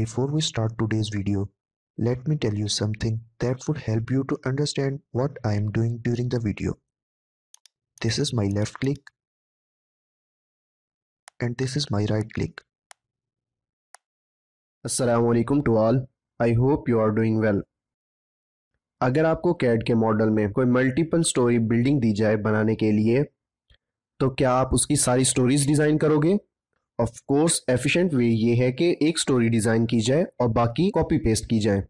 Before we start today's video, let me tell you something that would help you to understand what I am doing during the video. This is my left click and this is my right click. असलकम to all. I hope you are doing well. अगर आपको CAD के model में कोई multiple story building दी जाए बनाने के लिए तो क्या आप उसकी सारी स्टोरीज डिज़ाइन करोगे ऑफ कोर्स एफिशिएंट वे ये है कि एक स्टोरी डिज़ाइन की जाए और बाकी कॉपी पेस्ट की जाए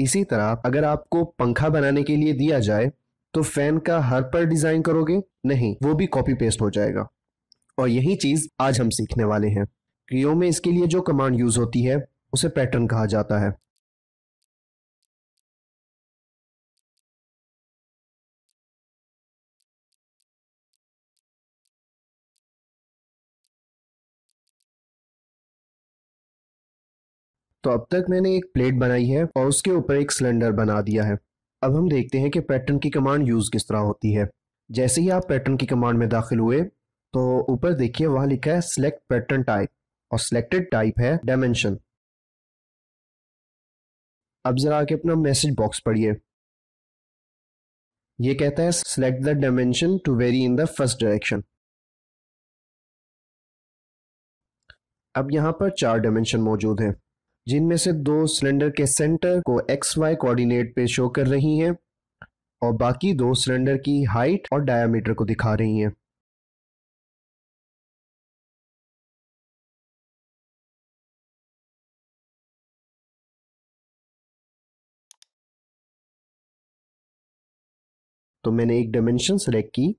इसी तरह अगर आपको पंखा बनाने के लिए दिया जाए तो फैन का हर पर डिज़ाइन करोगे नहीं वो भी कॉपी पेस्ट हो जाएगा और यही चीज़ आज हम सीखने वाले हैं क्रियो में इसके लिए जो कमांड यूज़ होती है उसे पैटर्न कहा जाता है तो अब तक मैंने एक प्लेट बनाई है और उसके ऊपर एक सिलेंडर बना दिया है अब हम देखते हैं कि पैटर्न की कमांड यूज़ किस तरह होती है जैसे ही आप पैटर्न की कमांड में दाखिल हुए तो ऊपर देखिए वहां लिखा है सिलेक्ट पैटर्न टाइप और सिलेक्टेड टाइप है डायमेंशन अब जरा आके अपना मैसेज बॉक्स पढ़िए ये कहता है select the dimension to vary in the first direction अब यहां पर चार डायमेंशन मौजूद हैं जिनमें से दो सिलेंडर के सेंटर को एक्स वाई कोऑर्डिनेट पे शो कर रही हैं और बाकी दो सिलेंडर की हाइट और डायमीटर को दिखा रही हैं तो मैंने एक डायमेंशन सेलेक्ट की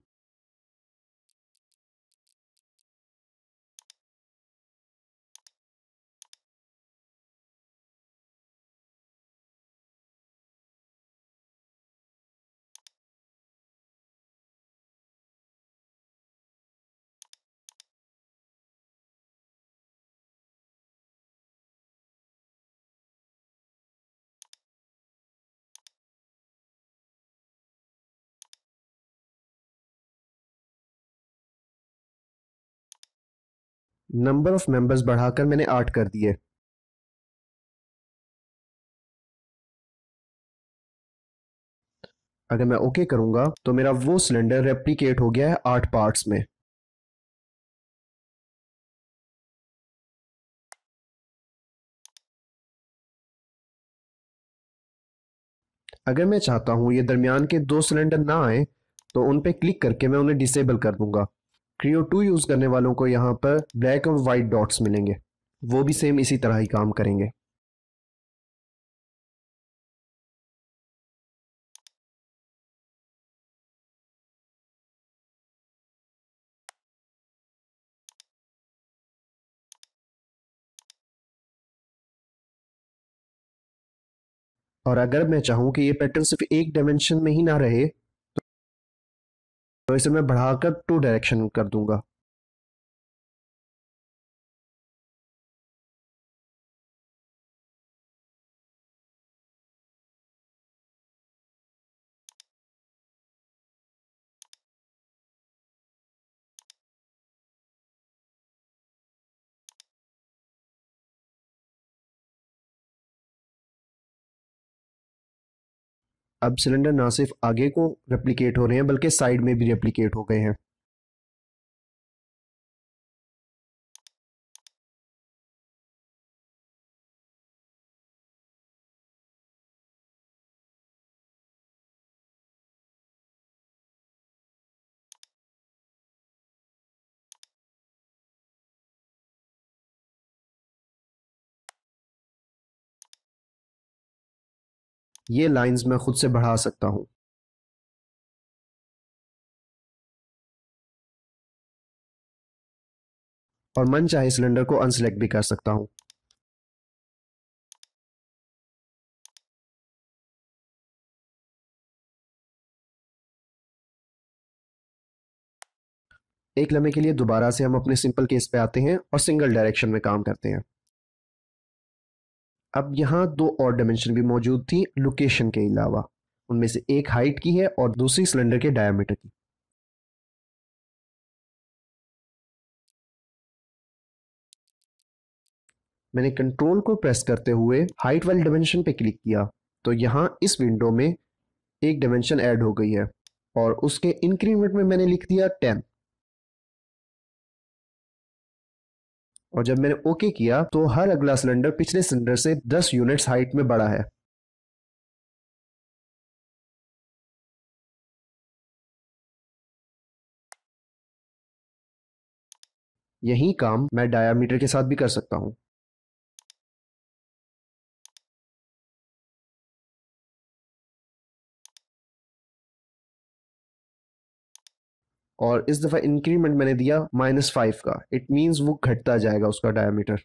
नंबर ऑफ मेंबर्स बढ़ाकर मैंने आठ कर दिए अगर मैं ओके okay करूंगा तो मेरा वो सिलेंडर रेप्लीकेट हो गया है आठ पार्ट्स में अगर मैं चाहता हूं ये दरमियान के दो सिलेंडर ना आए तो उन पे क्लिक करके मैं उन्हें डिसेबल कर दूंगा क्रियो टू यूज़ करने वालों को यहाँ पर ब्लैक और वाइट डॉट्स मिलेंगे वो भी सेम इसी तरह ही काम करेंगे और अगर मैं चाहूं कि ये पैटर्न सिर्फ एक डायमेंशन में ही ना रहे तो इसे मैं बढ़ाकर टू डायरेक्शन कर दूंगा अब सिलेंडर ना सिर्फ आगे को रेप्लीकेट हो रहे हैं बल्कि साइड में भी रेप्लीकेट हो गए हैं ये लाइन्स मैं खुद से बढ़ा सकता हूं और मन चाहे सिलेंडर को अनसेलेक्ट भी कर सकता हूं एक लम्हे के लिए दोबारा से हम अपने सिंपल केस पे आते हैं और सिंगल डायरेक्शन में काम करते हैं अब यहाँ दो और डायमेंशन भी मौजूद थी लोकेशन के अलावा उनमें से एक हाइट की है और दूसरी सिलेंडर के डायमीटर की मैंने कंट्रोल को प्रेस करते हुए हाइट वाले डायमेंशन पे क्लिक किया तो यहाँ इस विंडो में एक डायमेंशन ऐड हो गई है और उसके इंक्रीमेंट में मैंने लिख दिया टेन और जब मैंने ओके किया तो हर अगला सिलेंडर पिछले सिलेंडर से 10 यूनिट्स हाइट में बड़ा है यही काम मैं डायामीटर के साथ भी कर सकता हूं और इस दफ़ा इंक्रीमेंट मैंने दिया माइनस फाइव का इट मीन्स वो घटता जाएगा उसका डायमीटर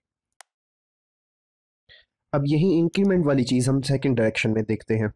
अब यही इंक्रीमेंट वाली चीज़ हम सेकेंड डायरेक्शन में देखते हैं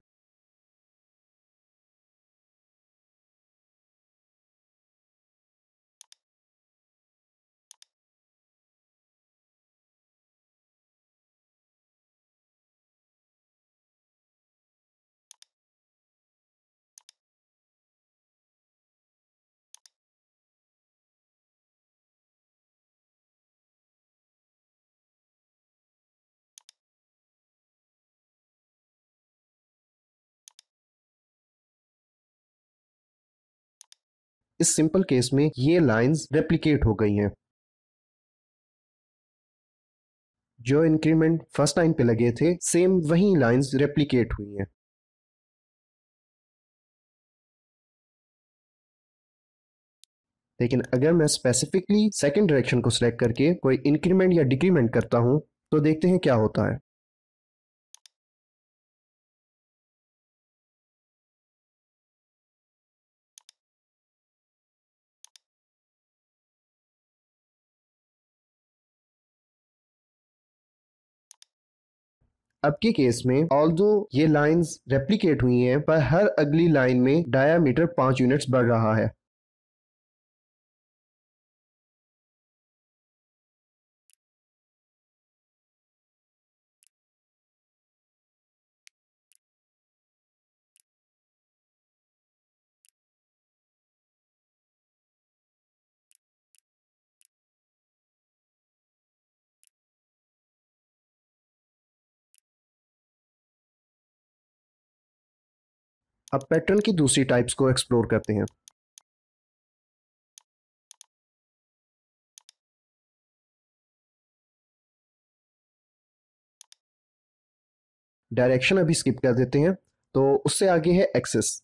इस सिंपल केस में ये लाइंस रेप्लीकेट हो गई हैं जो इंक्रीमेंट फर्स्ट लाइन पे लगे थे सेम वही लाइंस रेप्लीकेट हुई हैं लेकिन अगर मैं स्पेसिफिकली सेकेंड डायरेक्शन को सिलेक्ट करके कोई इंक्रीमेंट या डिक्रीमेंट करता हूं तो देखते हैं क्या होता है अब के केस में ऑल ये लाइन रेप्लीकेट हुई हैं पर हर अगली लाइन में डायामीटर पांच यूनिट्स बढ़ रहा है अब पैटर्न की दूसरी टाइप्स को एक्सप्लोर करते हैं डायरेक्शन अभी स्किप कर देते हैं तो उससे आगे है एक्सेस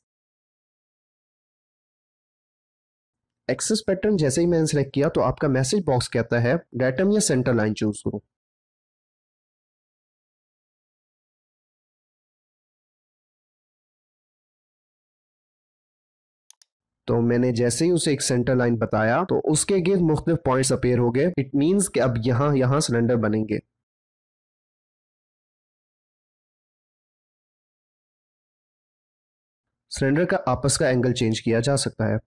एक्सेस पैटर्न जैसे ही मैंने सेलेक्ट किया तो आपका मैसेज बॉक्स कहता है डेटम या सेंटर लाइन चूज करो तो मैंने जैसे ही उसे एक सेंटर लाइन बताया तो उसके गिर मुख्तलिफ पॉइंट्स अपेयर हो गए इट मीन्स कि अब यहाँ यहाँ सिलेंडर बनेंगे सिलेंडर का आपस का एंगल चेंज किया जा सकता है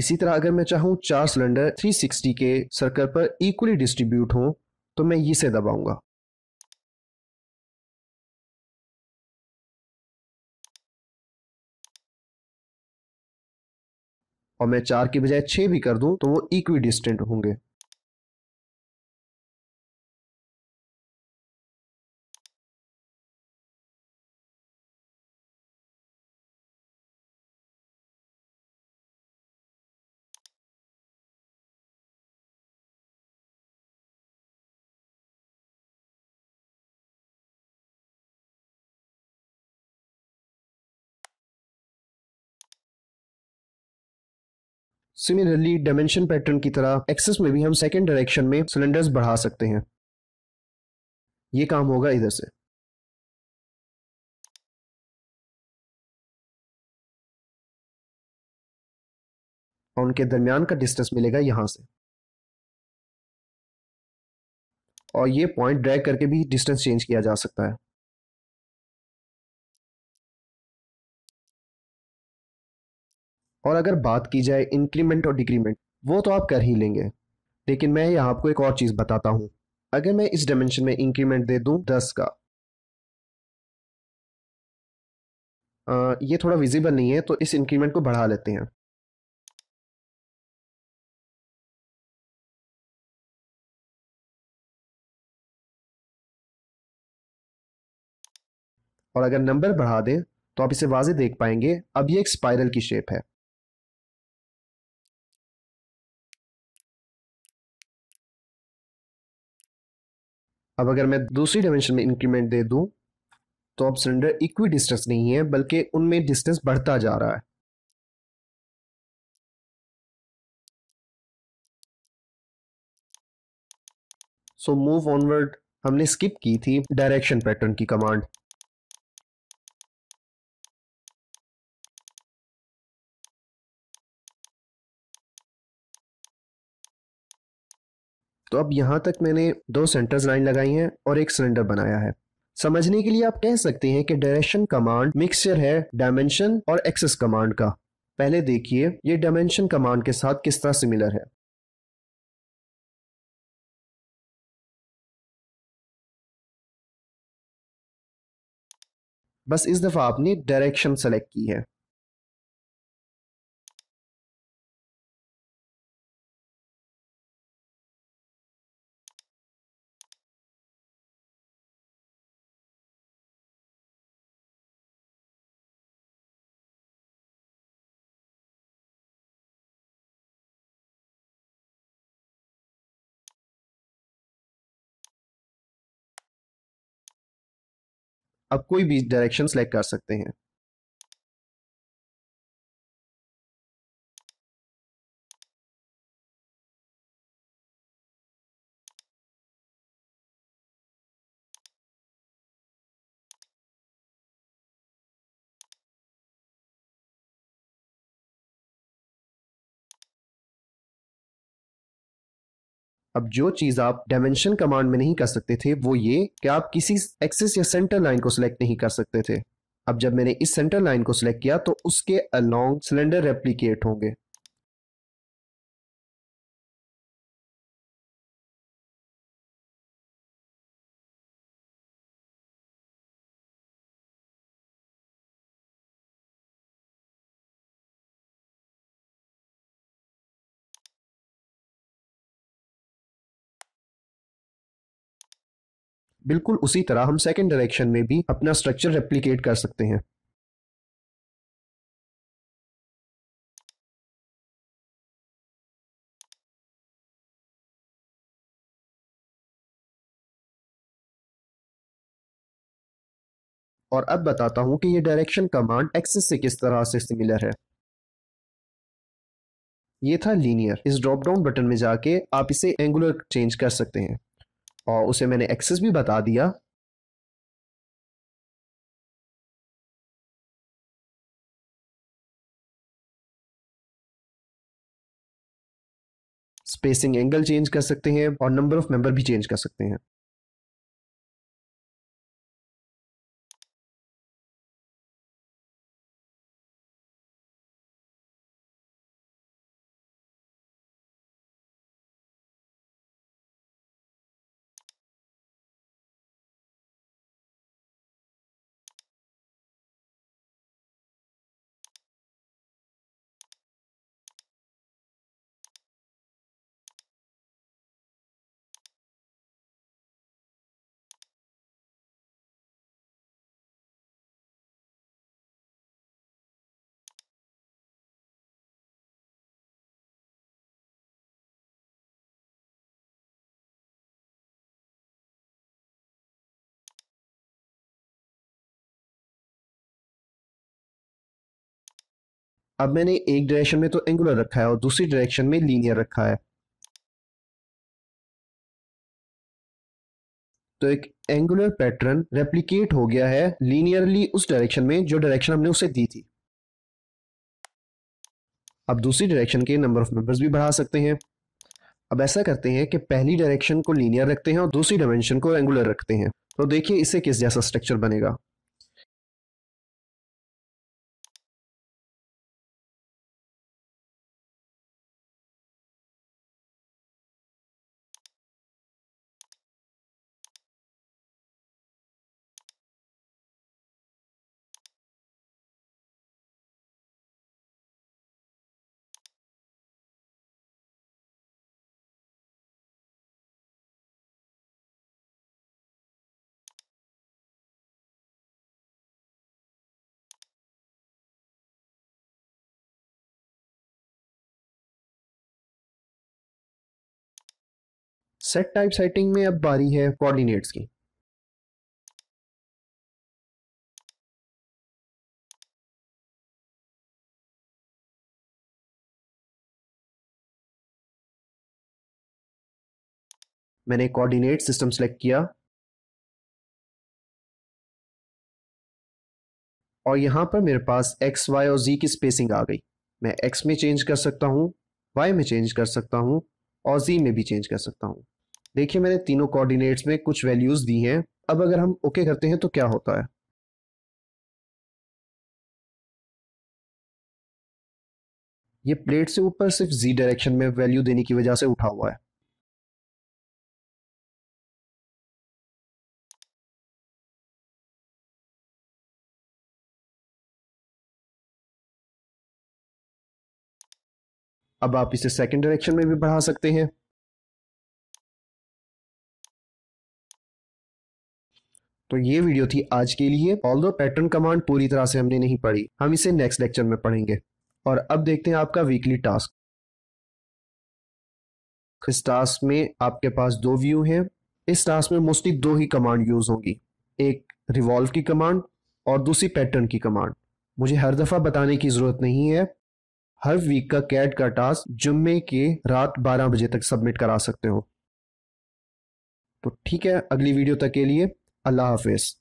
इसी तरह अगर मैं चाहूँ चार सिलेंडर 360 के सर्कल पर इक्वली डिस्ट्रीब्यूट हो तो मैं इसे दबाऊंगा और मैं चार के बजाय छह भी कर दूं तो वो इक्वी डिस्टेंट होंगे सिमिलरली डायमेंशन पैटर्न की तरह एक्सेस में भी हम सेकेंड डायरेक्शन में सिलेंडर्स बढ़ा सकते हैं ये काम होगा इधर से और उनके दरमियान का डिस्टेंस मिलेगा यहां से और ये पॉइंट ड्रैग करके भी डिस्टेंस चेंज किया जा सकता है और अगर बात की जाए इंक्रीमेंट और डिक्रीमेंट वो तो आप कर ही लेंगे लेकिन मैं यहाँ आपको एक और चीज़ बताता हूँ अगर मैं इस डायमेंशन में इंक्रीमेंट दे दूँ दस का आ, ये थोड़ा विजिबल नहीं है तो इस इंक्रीमेंट को बढ़ा लेते हैं और अगर नंबर बढ़ा दें तो आप इसे वाजे देख पाएंगे अब ये एक स्पाइरल की शेप है अब अगर मैं दूसरी डायमेंशन में इंक्रीमेंट दे दूं तो अब सिलेंडर इक्वी डिस्टेंस नहीं है बल्कि उनमें डिस्टेंस बढ़ता जा रहा है सो मूव ऑनवर्ड हमने स्किप की थी डायरेक्शन पैटर्न की कमांड तो अब यहाँ तक मैंने दो सेंटर्स लाइन लगाई हैं और एक सिलेंडर बनाया है समझने के लिए आप कह सकते हैं कि डायरेक्शन कमांड मिक्सचर है डायमेंशन और एक्सेस कमांड का पहले देखिए ये डायमेंशन कमांड के साथ किस तरह सिमिलर है बस इस दफा आपने डायरेक्शन सेलेक्ट की है आप कोई भी डायरेक्शन सेलेक्ट कर सकते हैं अब जो चीज आप डायमेंशन कमांड में नहीं कर सकते थे वो ये कि आप किसी एक्सिस या सेंटर लाइन को सिलेक्ट नहीं कर सकते थे अब जब मैंने इस सेंटर लाइन को सिलेक्ट किया तो उसके अलोंग सिलेंडर रेप्लीकेट होंगे बिल्कुल उसी तरह हम सेकेंड डायरेक्शन में भी अपना स्ट्रक्चर रेप्लीकेट कर सकते हैं और अब बताता हूं कि ये डायरेक्शन कमांड एक्सेस से किस तरह से सिमिलर है ये था लीनियर इस ड्रॉप डाउन बटन में जाके आप इसे एंगुलर चेंज कर सकते हैं और उसे मैंने एक्सेस भी बता दिया स्पेसिंग एंगल चेंज कर सकते हैं और नंबर ऑफ मेंबर भी चेंज कर सकते हैं अब मैंने एक डायरेक्शन में तो एंगुलर रखा है और दूसरी डायरेक्शन में लीनियर रखा है तो एक एंगुलर पैटर्न रेप्लीकेट हो गया है लीनियरली उस डायरेक्शन में जो डायरेक्शन हमने उसे दी थी अब दूसरी डायरेक्शन के नंबर ऑफ मेंबर्स भी बढ़ा सकते हैं अब ऐसा करते हैं कि पहली डायरेक्शन को लीनियर रखते हैं और दूसरी डायमेंशन को एंगुलर रखते हैं तो देखिए इससे किस जैसा स्ट्रक्चर बनेगा सेट टाइप सेटिंग में अब बारी है कोऑर्डिनेट्स की मैंने कोऑर्डिनेट सिस्टम सेलेक्ट किया और यहां पर मेरे पास एक्स वाई और जी की स्पेसिंग आ गई मैं एक्स में चेंज कर सकता हूं वाई में चेंज कर सकता हूं और जी में भी चेंज कर सकता हूँ देखिए मैंने तीनों कोऑर्डिनेट्स में कुछ वैल्यूज दी हैं अब अगर हम ओके करते हैं तो क्या होता है ये प्लेट से ऊपर सिर्फ जी डायरेक्शन में वैल्यू देने की वजह से उठा हुआ है अब आप इसे सेकेंड डायरेक्शन में भी बढ़ा सकते हैं तो ये वीडियो थी आज के लिए ऑल दो पैटर्न कमांड पूरी तरह से हमने नहीं पढ़ी हम इसे नेक्स्ट लेक्चर में पढ़ेंगे और अब देखते हैं आपका वीकली टास्क इस टास्क में आपके पास दो व्यू हैं इस टास्क में मोस्टली दो ही कमांड यूज होगी एक रिवॉल्व की कमांड और दूसरी पैटर्न की कमांड मुझे हर दफ़ा बताने की ज़रूरत नहीं है हर वीक का कैट का टास्क जुम्मे के रात 12 बजे तक सबमिट करा सकते हो तो ठीक है अगली वीडियो तक के लिए अल्लाह हाफिज़